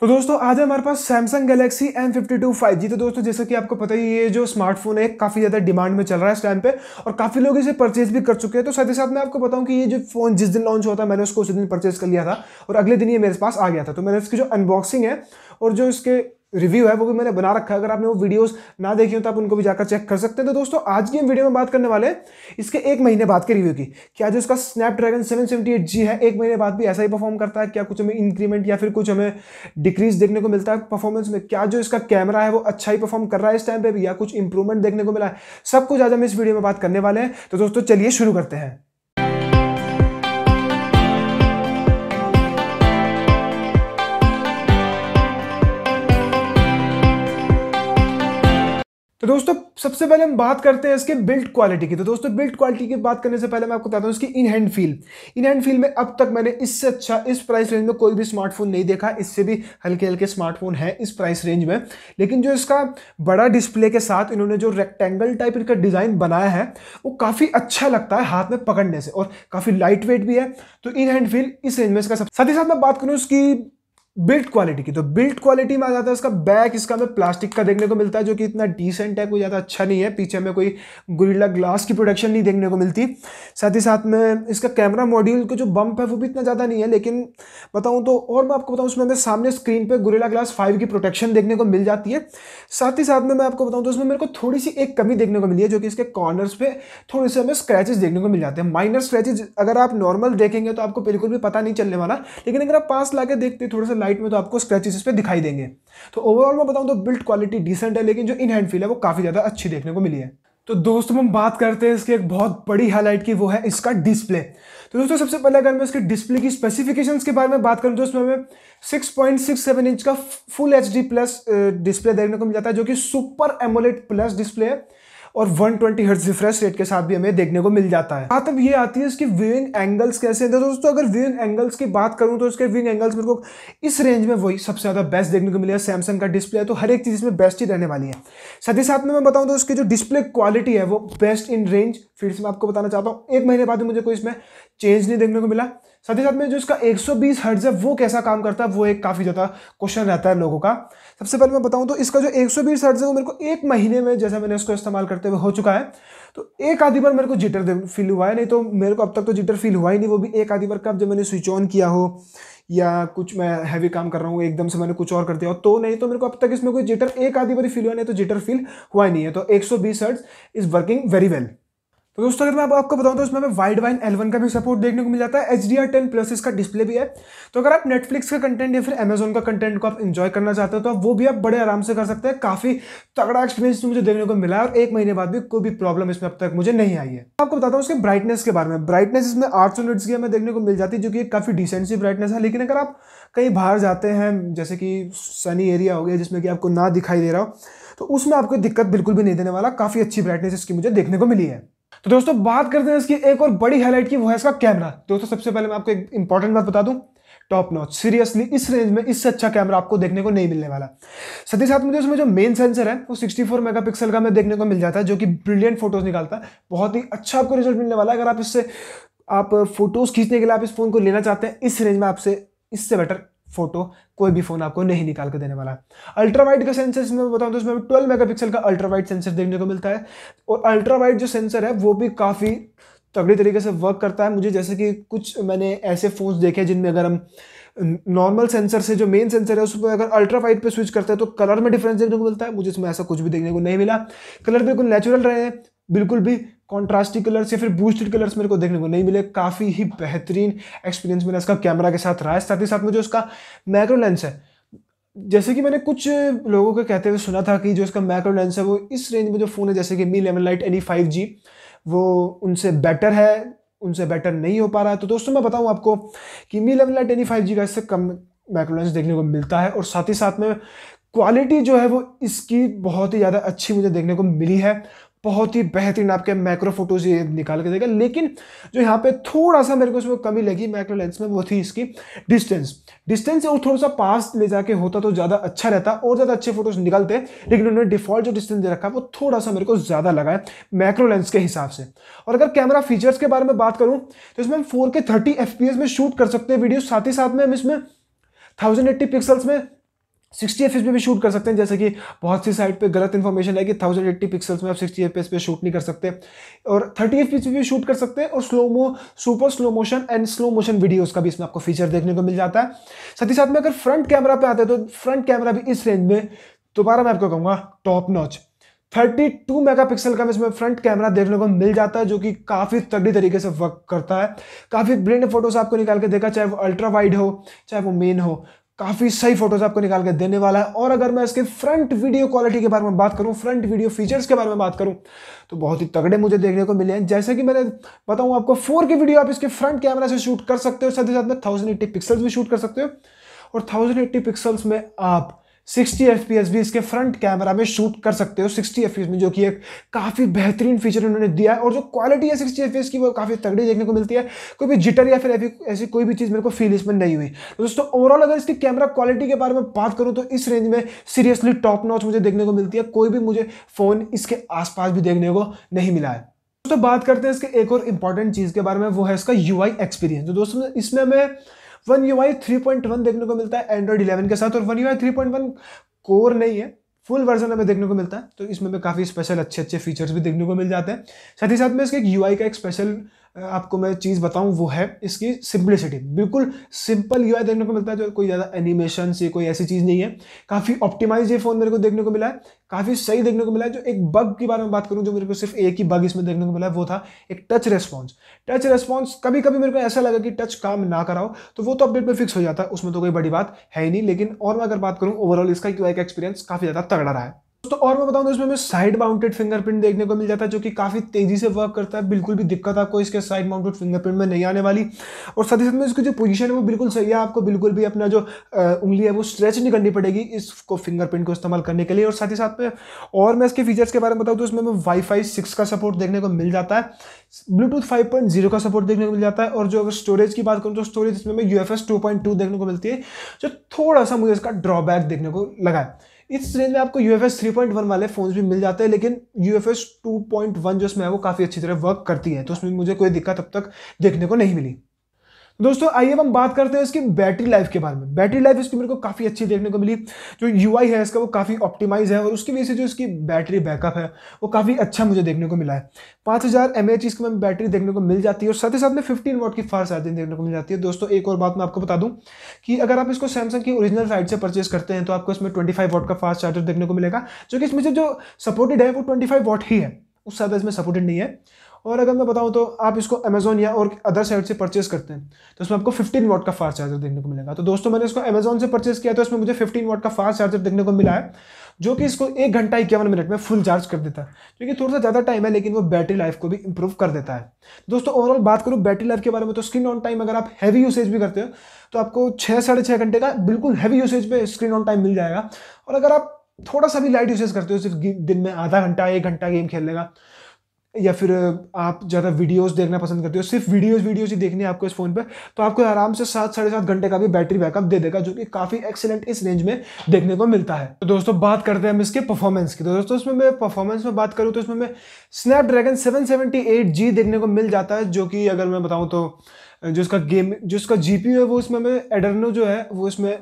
तो दोस्तों आज हमारे पास Samsung Galaxy M fifty two five G तो दोस्तों जैसा कि आपको पता ही ये जो स्मार्टफोन है काफ़ी ज़्यादा डिमांड में चल रहा है इस टाइम पे और काफ़ी लोग इसे परचेज भी कर चुके हैं तो साथ ही साथ मैं आपको बताऊं कि ये जो फोन जिस दिन लॉन्च होता है मैंने उसको उसी दिन परचेज कर लिया था और अगले दिन ये मेरे पास आ गया था तो मैंने इसकी जो अनबॉक्सिंग है और जो इसके रिव्यू है वो भी मैंने बना रखा है अगर आपने वो वीडियोस ना देखी हो तो आप उनको भी जाकर चेक कर सकते हैं तो दोस्तों आज की हम वीडियो में बात करने वाले हैं इसके एक महीने बाद के रिव्यू की क्या जो इसका Snapdragon seven seventy eight G है एक महीने बाद भी ऐसा ही परफॉर्म करता है क्या कुछ हमें इंक्रीमेंट या फिर कुछ हमें डिक्रीज देखने को मिलता है परफॉर्मेंस में क्या जो इसका कैमरा है वो अच्छा ही परफॉर्म कर रहा है इस टाइम पर भी या कुछ इंप्रूवमेंट देखने को मिला है सब कुछ आज हम इस वीडियो में बात करने वाले हैं तो दोस्तों चलिए शुरू करते हैं तो दोस्तों सबसे पहले हम बात करते हैं इसके बिल्ट क्वालिटी की तो दोस्तों बिल्ट क्वालिटी की बात करने से पहले मैं आपको बताता हूँ इसकी in hand feel in hand feel में अब तक मैंने इससे अच्छा इस प्राइस रेंज में कोई भी स्मार्टफोन नहीं देखा इससे भी हल्के हल्के स्मार्टफोन हैं इस प्राइस रेंज में लेकिन जो इसका बड़ा डिस्प्ले के साथ इन्होंने जो रेक्टेंगल टाइप इनका डिज़ाइन बनाया है वो काफ़ी अच्छा लगता है हाथ में पकड़ने से और काफ़ी लाइट वेट भी है तो इन हैंड फील इस रेंज में इसका साथ ही साथ मैं बात करूँ इसकी बिल्ड क्वालिटी की तो बिल्ड क्वालिटी में आ जाता है उसका बैक इसका हमें प्लास्टिक का देखने को मिलता है जो कि इतना डिसेंट है कोई ज़्यादा अच्छा नहीं है पीछे हमें कोई गुरीला ग्लास की प्रोडक्शन नहीं देखने को मिलती साथ ही साथ में इसका कैमरा मॉड्यूल का जो बम्प है वो भी इतना ज़्यादा नहीं है लेकिन बताऊँ तो और मैं आपको बताऊँ उसमें हमें सामने स्क्रीन पर गुरीला ग्लास फाइव की प्रोटेक्शन देखने को मिल जाती है साथ ही साथ में मैं आपको बताऊँ तो उसमें मेरे को थोड़ी सी एक कमी देखने को मिली है जो कि इसके कॉर्नर्स पर थोड़े से हमें स्क्रैचेज देखने को मिल जाते हैं माइनर स्क्रैचेज अगर आप नॉर्मल देखेंगे तो आपको बिल्कुल भी पता नहीं चलने वाला लेकिन अगर आप पास ला देखते थोड़ा लाइट में तो आपको स्क्रैचेस इस पर दिखाई देंगे तो ओवरऑल मैं बताऊँ तो बिल्ड क्वालिटी डिसेंट है लेकिन जो इन हैंड फील है वो काफ़ी ज़्यादा अच्छी देखने को मिली है तो दोस्तों हम बात करते हैं इसके एक बहुत बड़ी हाईलाइट की वो है इसका डिस्प्ले तो दोस्तों सबसे पहले अगर मैं इसके डिस्प्ले की स्पेसिफिकेशंस के बारे में बात करूं तो इसमें हमें 6.67 इंच का फुल एचडी प्लस डिस्प्ले देखने को मिल जाता है जो कि सुपर एमोलेट प्लस डिस्प्ले है और 120 ट्वेंटी रिफ्रेश रेट के साथ भी हमें देखने को मिल जाता है हाँ तब ये आती है इसकी व्यूइंग एंगल्स कैसे हैं तो दोस्तों अगर व्यूइंग एंगल्स की बात करूँ तो इसके व्यूइंग एंगल्स मेरे को इस रेंज में वही सबसे ज़्यादा बेस्ट देखने को मिले सैमसंग का डिस्प्ले है तो हर एक चीज़ इसमें बेस्ट ही रहने वाली है साथ ही साथ में मैं बताऊँ तो उसकी जो डिस्प्ले क्वालिटी है वो बेस्ट इन रेंज फिर से मैं आपको बताना चाहता हूँ एक महीने बाद मुझे कोई इसमें चेंज नहीं देखने को मिला साथ ही साथ में जो इसका 120 हर्ट्ज है वो कैसा काम करता है वो एक काफ़ी ज़्यादा क्वेश्चन रहता है लोगों का सबसे पहले मैं बताऊं तो इसका जो 120 हर्ट्ज है वो मेरे को एक महीने में जैसे मैंने इसको इस्तेमाल करते हुए हो चुका है तो एक आधी बार मेरे को जिटर फील हुआ है नहीं तो मेरे को अब तक तो जिटर फील हुआ ही नहीं वो भी एक आधी बार कब जब मैंने स्विच ऑन किया हो या कुछ मैं हैवी काम कर रहा हूँ एकदम से मैंने कुछ और कर दिया तो नहीं तो मेरे को अब तक इसमें कोई जिटर एक आधी बार फील हुआ नहीं तो जिटर फील हुआ ही नहीं है तो एक सौ इज़ वर्किंग वेरी वेल तो दोस्तों अगर मैं आप आपको बताऊं तो इसमें हमें वाइड वाइन एलवन का भी सपोर्ट देखने को मिल जाता है H D R ten plus इसका डिस्प्ले भी है तो अगर आप नेटफ्लिक्स का कंटेंट या फिर अमेजोन का कंटेंट को आप इन्जॉय करना चाहते हो तो आप वो भी आप बड़े आराम से कर सकते हैं काफी तगड़ा एक्सपीरियंस मुझे देखने को मिला है और एक महीने बाद भी कोई भी प्रॉब्लम इसमें अब तक मुझे नहीं आई है आपको बताता हूँ उसके ब्राइटनेस के बारे में ब्राइटनेस इसमें आठ सौ की हमें देखने को मिल जाती है जो कि काफी डिसेंसिव ब्राइटनेस है लेकिन अगर आप कहीं बाहर जाते हैं जैसे कि सनी एरिया हो गया जिसमें कि आपको ना दिखाई दे रहा हो तो उसमें आपको दिक्कत बिल्कुल भी नहीं देने वाला काफ़ी अच्छी ब्राइटनेस इसकी मुझे देखने को मिली है तो दोस्तों बात करते हैं इसकी एक और बड़ी हाईलाइट की वो है इसका कैमरा दोस्तों सबसे पहले मैं आपको एक इंपॉर्टेंट बात बता दूं टॉप नॉच सीरियसली इस रेंज में इससे अच्छा कैमरा आपको देखने को नहीं मिलने वाला साथ ही साथ मुझे उसमें जो मेन सेंसर है वो 64 मेगापिक्सल का मैं देखने को मिल जाता है जो कि ब्रिलियंट फोटोज निकालता है बहुत ही अच्छा आपको रिजल्ट मिलने वाला है अगर आप इससे आप फोटोज खींचने के लिए आप इस फोन को लेना चाहते हैं इस रेंज में आपसे इससे बेटर फोटो कोई भी फोन आपको नहीं निकाल के देने वाला है अल्ट्रा वाइट का सेंसर इसमें बताऊँ तो उसमें ट्वेल्व मेगापिक्सल का अल्ट्रा वाइट सेंसर देखने को मिलता है और अल्ट्रा वाइट जो सेंसर है वो भी काफ़ी तगड़ी तरीके से वर्क करता है मुझे जैसे कि कुछ मैंने ऐसे फ़ोन्स देखे जिनमें अगर हम नॉर्मल सेंसर से जो मेन सेंसर है उस पर अगर अल्ट्रा वाइट पे स्विच करते हैं तो कलर में डिफरेंस देखने को मिलता है मुझे इसमें ऐसा कुछ भी देखने को नहीं मिला कलर बिल्कुल नेचुरल रहे हैं बिल्कुल भी कॉन्ट्रास्टिक कलर्स या फिर बूस्टेड कलर्स मेरे को देखने को नहीं मिले काफ़ी ही बेहतरीन एक्सपीरियंस मेरा इसका कैमरा के साथ रहा है साथ ही साथ में जो इसका मैक्रो लेंस है जैसे कि मैंने कुछ लोगों को कहते हुए सुना था कि जो इसका मैक्रो लेंस है वो इस रेंज में जो फ़ोन है जैसे कि Mi eleven lite N E five G वो उनसे बेटर है उनसे बेटर नहीं हो पा रहा है तो दोस्तों मैं बताऊँ आपको कि Mi eleven lite N E five G का इससे कम मैक्रो लेंस देखने को मिलता है और साथ ही साथ में क्वालिटी जो है वो इसकी बहुत ही ज़्यादा अच्छी मुझे देखने को मिली है बहुत ही बेहतरीन आपके मैक्रो फोटोज ये निकाल के देगा लेकिन जो यहाँ पे थोड़ा सा मेरे को उसमें कमी लगी मैक्रो लेंस में वो थी इसकी डिस्टेंस डिस्टेंस और थोड़ा सा पास ले जाके होता तो ज़्यादा अच्छा रहता और ज़्यादा अच्छे फोटोज निकलते लेकिन उन्होंने डिफॉल्ट जो डिस्टेंस दे रखा है वो थोड़ा सा मेरे को ज़्यादा लगा है मैक्रो लेंस के हिसाब से और अगर कैमरा फीचर्स के बारे में बात करूँ तो इसमें हम फोर के थर्टी एफ में शूट कर सकते हैं वीडियो साथ ही साथ में हम इसमें थाउजेंड एट्टी पिक्सल्स में सिक्सटी एफ में भी शूट कर सकते हैं जैसे कि बहुत सी साइट पे गलत इन्फॉर्मेशन है कि थाउजेंड एट्टी पिक्सल्स में आप सिक्सटी एफ पे शूट नहीं कर सकते और थर्टी एफ पे भी शूट कर सकते हैं और slow mo super slow motion and slow motion videos का भी इसमें आपको फीचर देखने को मिल जाता है साथ ही साथ में अगर फ्रंट कैमरा पे आते हैं तो फ्रंट कैमरा भी इस रेंज में दोबारा मैं आपको कहूँगा टॉप नॉच 32 मेगापिक्सल का इसमें फ्रंट कैमरा देखने को मिल जाता है जो कि काफ़ी तगड़ी तरीके से वर्क करता है काफ़ी ब्रेन फोटोज आपको निकाल के देखा चाहे वो अल्ट्रा वाइड हो चाहे वो मेन हो काफ़ी सही फोटोज़ आपको निकाल के देने वाला है और अगर मैं इसके फ्रंट वीडियो क्वालिटी के बारे में बात करूँ फ्रंट वीडियो फीचर्स के बारे में बात करूँ तो बहुत ही तगड़े मुझे देखने को मिले हैं जैसे कि मैंने बताऊँ आपको फोर की वीडियो आप इसके फ्रंट कैमरा से शूट कर सकते हो साथ ही साथ में थाउजेंड एट्टी पिक्सल्स भी शूट कर सकते हो और थाउजेंड एट्टी पिक्सल्स में आप 60 एफ भी इसके फ्रंट कैमरा में शूट कर सकते हो 60 एफ में जो कि एक काफ़ी बेहतरीन फीचर उन्होंने दिया है और जो क्वालिटी है 60 एफ की वो काफ़ी तगड़ी देखने को मिलती है कोई भी जिटर या फिर ऐसी कोई भी चीज़ मेरे को फील इसमें नहीं हुई तो दोस्तों ओवरऑल अगर इसकी कैमरा क्वालिटी के बारे में बात करूँ तो इस रेंज में सीरियसली टॉप नॉच मुझे देखने को मिलती है कोई भी मुझे फ़ोन इसके आसपास भी देखने को नहीं मिला है दोस्तों बात करते हैं इसके एक और इंपॉर्टेंट चीज़ के बारे में वो है इसका यू एक्सपीरियंस तो दोस्तों इसमें हमें One U I three point one देखने को मिलता है एंड्रॉइड इलेवन के साथ और One U I three point one core नहीं है फुल वर्जन हमें देखने को मिलता है तो इसमें हमें काफ़ी स्पेशल अच्छे अच्छे फीचर्स भी देखने को मिल जाते हैं साथ ही साथ में इसके एक यू का एक स्पेशल आपको मैं चीज़ बताऊं वो है इसकी सिंपलिसिटी बिल्कुल सिंपल यू देखने को मिलता है जो कोई ज़्यादा एनिमेशन से कोई ऐसी चीज़ नहीं है काफ़ी ऑप्टिमाइज ये फ़ोन मेरे को देखने को मिला है काफ़ी सही देखने को मिला है जो एक बग के बारे में बात करूं जो मेरे को सिर्फ एक ही बग इसमें देखने को मिला है वो था एक टच रेस्पॉन्स टच रेस्पॉन्स कभी कभी मेरे को ऐसा लगा कि टच काम ना कराओ तो वो तो अपडेट में फिक्स हो जाता है उसमें तो कोई बड़ी बात है ही नहीं लेकिन और मैं अगर बात करूँ ओवरऑल इसका क्यू का एक्सपीरियंस काफ़ी ज़्यादा तगड़ा रहा है तो और मैं बताऊँ तो इसमें हमें साइड माउंटेड फिंगरप्रिंट देखने को मिल जाता है जो कि काफ़ी तेज़ी से वर्क करता है बिल्कुल भी दिक्कत आपको इसके साइड माउंटेड फिंगरप्रिंट में नहीं आने वाली और साथ ही साथ में इसकी जो पोजीशन है वो बिल्कुल सही है आपको बिल्कुल भी अपना जो उंगली है वो स्ट्रेच नहीं करनी पड़ेगी इसको फिंगरप्रिंट को इस्तेमाल करने के लिए और साथ ही साथ में और मैं इसके फीचर्स के बारे में बताऊँ तो इसमें हमें वाईफाई सिक्स का सपोर्ट देखने को मिल जाता है ब्लूटूथ जीरो का सपोर्ट देखने को मिल जाता है और जो अगर स्टोरेज की बात करूँ तो स्टोरेज इसमें यू एफ देखने को मिलती है जो थोड़ा सा मुझे इसका ड्रॉबैक देखने को लगा है इस रेंज में आपको U F S three point one वाले फोन भी मिल जाते हैं लेकिन U F S two point one जो इसमें है वो काफ़ी अच्छी तरह वर्क करती है तो उसमें मुझे कोई दिक्कत अब तक देखने को नहीं मिली दोस्तों आइए हम बात करते हैं इसकी बैटरी लाइफ के बारे में बैटरी लाइफ इसकी मेरे को काफ़ी अच्छी देखने को मिली जो यू है इसका वो काफ़ी ऑप्टिमाइज है और उसकी वजह से जो इसकी बैटरी बैकअप है वो काफ़ी अच्छा मुझे देखने को मिला है पाँच हज़ार एम एच इसकी बैटरी देखने को मिल जाती है और साथ ही साथ में फिफ्टीन वोट की फास्ट चार्जिंग देखने को मिल जाती है दोस्तों एक और बात मैं आपको बता दूँ कि अगर आप इसको सैमसंग की ओरिजिनल साइड से परचेज करते हैं तो आपको इसमें ट्वेंटी फाइव वोट का फास्ट चार्जर देखने को मिलेगा जो कि इसमें जो सपोर्टेड है वो ट्वेंटी फाइव ही है उस ज़्यादा इसमें सपोर्टेड नहीं है और अगर मैं बताऊँ तो आप इसको अमेजोन या और अदर साइट से परचेस करते हैं तो उसमें आपको 15 वॉट का फास्ट चार्जर देखने को मिलेगा तो दोस्तों मैंने इसको अमेजोन से परचेस किया तो इसमें मुझे 15 वाट का फास्ट चार्जर देखने को मिला है जो कि इसको एक घंटा इक्यावन मिनट में फुल चार्ज कर देता है क्योंकि थोड़ा सा ज़्यादा टाइम है लेकिन वो बैटरी लाइफ को भी इंप्रूव कर देता है दोस्तों ओवरऑल बात करूँ बैटरी लाइफ के बारे में तो स्क्रीन ऑन टाइम अगर आप हैवी यूसेज भी करते हो तो आपको छः साढ़े छः घंटे का बिल्कुल हैवी यूसेज में स्क्रीन ऑन टाइम मिल जाएगा और अगर आप थोड़ा सा भी लाइट यूसेज करते हो सिर्फ दिन में आधा घंटा एक घंटा गेम खेलने का या फिर आप ज़्यादा वीडियोस देखना पसंद करते हो सिर्फ वीडियोस वीडियोस ही देखने आपको इस फ़ोन पर तो आपको आराम से सात साढ़े सात घंटे का भी बैटरी बैकअप दे देगा जो कि काफ़ी एक्सेलेंट इस रेंज में देखने को मिलता है तो दोस्तों बात करते हैं हम इसके परफॉर्मेंस की तो दोस्तों इसमें मैं परफॉर्मेंस में बात करूँ तो इसमें मैं स्नैपड्रैगन सेवन देखने को मिल जाता है जो कि अगर मैं बताऊँ तो जो इसका गेम जो इसका जी है वो इसमें मैं एडरनो जो है वो इसमें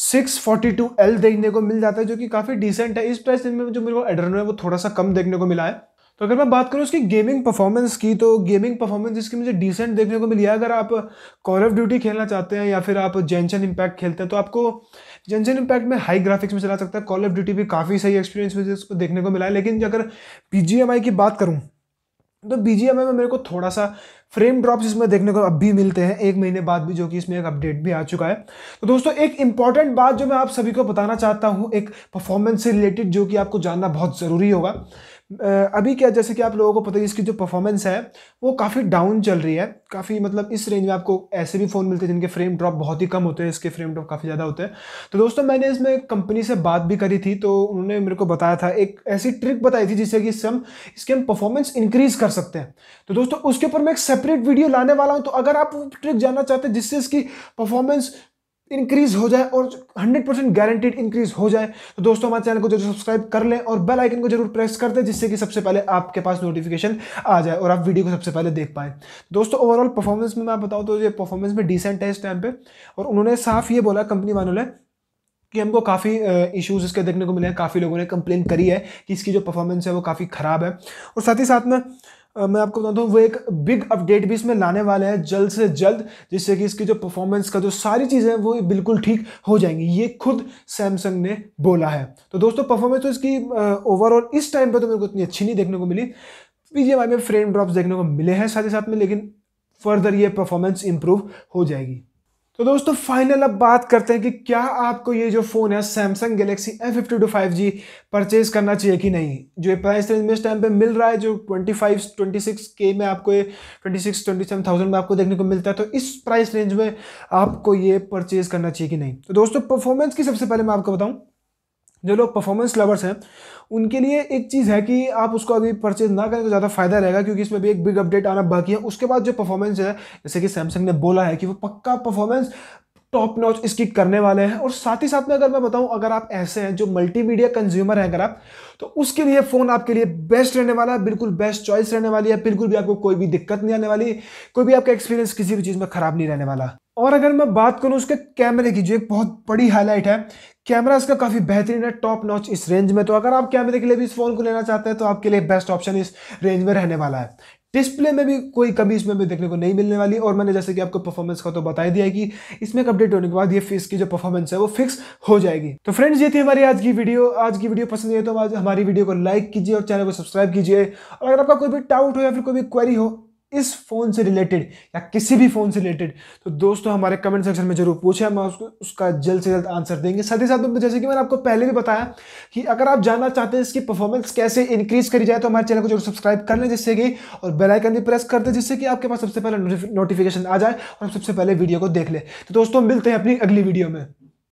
642L देखने को मिल जाता है जो कि काफ़ी डिसेंट है इस प्राइस में जो मेरे को एडरनो है वो थोड़ा सा कम देखने को मिला है तो अगर मैं बात करूँ उसकी गेमिंग परफॉर्मेंस की तो गेमिंग परफॉर्मेंस इसकी मुझे डिसेंट देखने को मिली है अगर आप कॉल ऑफ ड्यूटी खेलना चाहते हैं या फिर आप जेंशन इम्पैक्ट खेलते हैं तो आपको जेंशन इम्पैक्ट में हाई ग्राफिक्स में चला सकता है कॉल ऑफ ड्यूटी भी काफ़ी सही एक्सपीरियंस मुझे इसको देखने को मिला है लेकिन अगर पी की बात करूँ तो बी जी में मेरे को थोड़ा सा फ्रेम ड्रॉप्स इसमें देखने को अब भी मिलते हैं एक महीने बाद भी जो कि इसमें एक अपडेट भी आ चुका है तो दोस्तों एक इंपॉर्टेंट बात जो मैं आप सभी को बताना चाहता हूँ एक परफॉर्मेंस से रिलेटेड जो कि आपको जानना बहुत ज़रूरी होगा अभी क्या जैसे कि आप लोगों को पता है इसकी जो परफॉर्मेंस है वो काफ़ी डाउन चल रही है काफ़ी मतलब इस रेंज में आपको ऐसे भी फ़ोन मिलते हैं जिनके फ्रेम ड्रॉप बहुत ही कम होते हैं इसके फ्रेम ड्रॉप काफ़ी ज़्यादा होते हैं तो दोस्तों मैंने इसमें कंपनी से बात भी करी थी तो उन्होंने मेरे को बताया था एक ऐसी ट्रिक बताई थी जिससे कि इससे हम इसके हम परफॉर्मेंस इंक्रीज़ कर सकते हैं तो दोस्तों उसके ऊपर मैं एक सेपरेट वीडियो लाने वाला हूँ तो अगर आप ट्रिक जानना चाहते हैं जिससे इसकी परफॉर्मेंस इंक्रीज हो जाए और 100 परसेंट गारंटीड इंक्रीज हो जाए तो दोस्तों हमारे चैनल को जरूर सब्सक्राइब कर लें और बेल आइकन को जरूर प्रेस कर दें जिससे कि सबसे पहले आपके पास नोटिफिकेशन आ जाए और आप वीडियो को सबसे पहले देख पाएँ दोस्तों ओवरऑल परफॉर्मेंस में मैं बताऊँ तो ये परफॉर्मेंस में डिसेंट है इस टाइम पर और उन्होंने साफ ये बोला कंपनी वालों ने कि हमको काफ़ी इश्यूज इसके देखने को मिले हैं काफ़ी लोगों ने कंप्लेन करी है कि इसकी जो परफॉर्मेंस है वो काफ़ी ख़राब है और साथ ही साथ में मैं आपको बताता हूँ वो एक बिग अपडेट भी इसमें लाने वाले हैं जल्द से जल्द जिससे कि इसकी जो परफॉर्मेंस का जो सारी चीज़ें हैं वो बिल्कुल ठीक हो जाएंगी ये खुद सैमसंग ने बोला है तो दोस्तों परफॉर्मेंस तो इसकी ओवरऑल इस टाइम पर तो मेरे को इतनी अच्छी नहीं देखने को मिली पीजीएमआई में फ्रेम ड्रॉप्स देखने को मिले हैं साथ ही साथ में लेकिन फर्दर ये परफॉर्मेंस इंप्रूव हो जाएगी तो दोस्तों फाइनल अब बात करते हैं कि क्या आपको ये जो फ़ोन है Samsung Galaxy M fifty two five G purchase करना चाहिए कि नहीं जो प्राइस रेंज में इस टाइम पे मिल रहा है जो ट्वेंटी फाइव ट्वेंटी सिक्स के में आपको ये twenty six twenty seven thousand में आपको देखने को मिलता है तो इस प्राइस रेंज में आपको ये परचेज करना चाहिए कि नहीं तो दोस्तों परफॉर्मेंस की सबसे पहले मैं आपको बताऊँ जो लोग परफॉर्मेंस लवर्स हैं उनके लिए एक चीज़ है कि आप उसको अभी परचेज ना करें तो ज़्यादा फायदा रहेगा क्योंकि इसमें भी एक बिग अपडेट आना बाकी है उसके बाद जो परफॉर्मेंस है जैसे कि सैमसंग ने बोला है कि वो पक्का परफॉर्मेंस टॉप नॉच इसकी करने वाले हैं और साथ ही साथ में अगर मैं बताऊं अगर आप ऐसे हैं जो मल्टीमीडिया कंज्यूमर हैं अगर आप तो उसके लिए फ़ोन आपके लिए बेस्ट रहने वाला है बिल्कुल बेस्ट चॉइस रहने वाली है बिल्कुल भी आपको कोई भी दिक्कत नहीं आने वाली कोई भी आपका एक्सपीरियंस किसी भी चीज़ में ख़राब नहीं रहने वाला और अगर मैं बात करूँ उसके कैमरे की जो एक बहुत बड़ी हाईलाइट है कैमरा इसका काफ़ी बेहतरीन है टॉप नॉच इस रेंज में तो अगर आप कैमरे के लिए भी इस फ़ोन को लेना चाहते हैं तो आपके लिए बेस्ट ऑप्शन इस रेंज में रहने वाला है डिस्प्ले में भी कोई कमी इसमें भी देखने को नहीं मिलने वाली और मैंने जैसे कि आपको परफॉर्मेंस का तो बता दिया है कि इसमें अपडेट होने के बाद ये इसकी जो परफॉर्मेंस है वो फिक्स हो जाएगी तो फ्रेंड्स ये थी हमारी आज की वीडियो आज की वीडियो पसंद है तो आज हमारी वीडियो को लाइक कीजिए और चैनल को सब्सक्राइब कीजिए और अगर आपका कोई भी डाउट हो या फिर कोई भी क्वेरी हो इस फ़ोन से रिलेटेड या किसी भी फ़ोन से रिलेटेड तो दोस्तों हमारे कमेंट सेक्शन में जरूर पूछे हम उसको उसका जल्द से जल्द आंसर देंगे साथ ही साथ दोस्तों जैसे कि मैंने आपको पहले भी बताया कि अगर आप जानना चाहते हैं इसकी परफॉर्मेंस कैसे इंक्रीज करी जाए तो हमारे चैनल को जरूर सब्सक्राइब कर लें जिससे कि और बेलाइकन भी प्रेस कर दें जिससे कि आपके पास सबसे पहले नोटिफिकेशन आ जाए और सबसे पहले वीडियो को देख लें तो दोस्तों मिलते हैं अपनी अगली वीडियो में